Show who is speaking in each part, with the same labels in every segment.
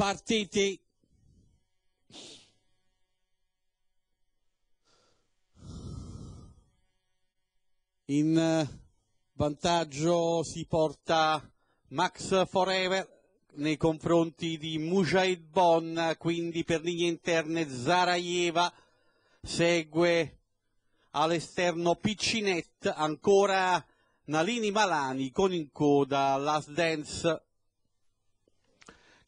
Speaker 1: partiti. In eh, vantaggio si porta Max Forever nei confronti di Mujahid Bon, quindi per linee interne Zarajeva segue all'esterno Piccinet, ancora Nalini Malani con in coda Last Dance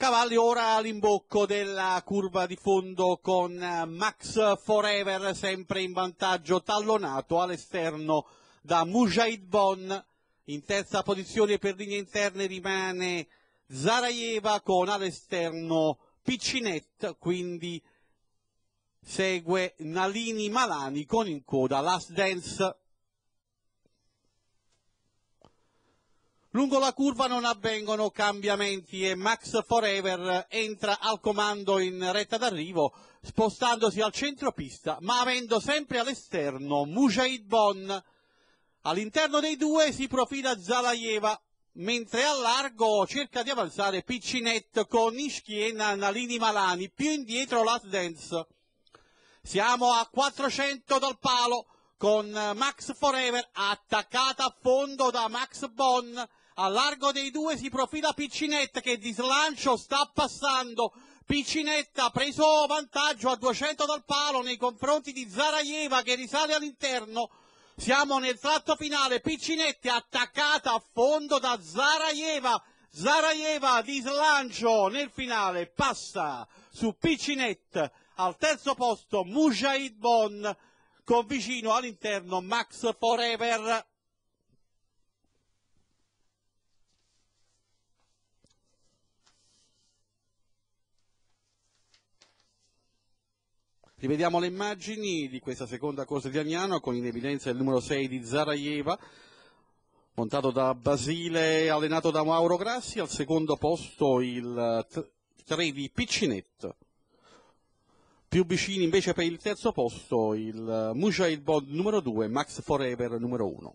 Speaker 1: Cavalli ora all'imbocco della curva di fondo con eh, Max Forever sempre in vantaggio tallonato all'esterno da Mujahid Bon. In terza posizione per linee interne rimane Zarajeva con all'esterno Piccinet, quindi segue Nalini Malani con in coda Last Dance. Lungo la curva non avvengono cambiamenti e Max Forever entra al comando in retta d'arrivo spostandosi al centro pista ma avendo sempre all'esterno Mujahid Bon. All'interno dei due si profila Zalaieva mentre a largo cerca di avanzare Piccinet con Ischina Nalini Malani, più indietro Last Dance. Siamo a 400 dal palo con Max Forever attaccata a fondo da Max Bon. Al largo dei due si profila Piccinetta che di slancio sta passando. Piccinetta ha preso vantaggio a 200 dal palo nei confronti di Zarajeva che risale all'interno. Siamo nel tratto finale, Piccinetta attaccata a fondo da Zarajeva, Zarajeva di slancio nel finale passa su Piccinetta. Al terzo posto Mujahid Bon con vicino all'interno Max Forever. Rivediamo le immagini di questa seconda corsa di Agnano con in evidenza il numero 6 di Zarajeva, montato da Basile, allenato da Mauro Grassi, al secondo posto il 3 eh, di Piccinetto. Più vicini invece per il terzo posto il eh, Mujail Bond numero 2, Max Forever numero 1.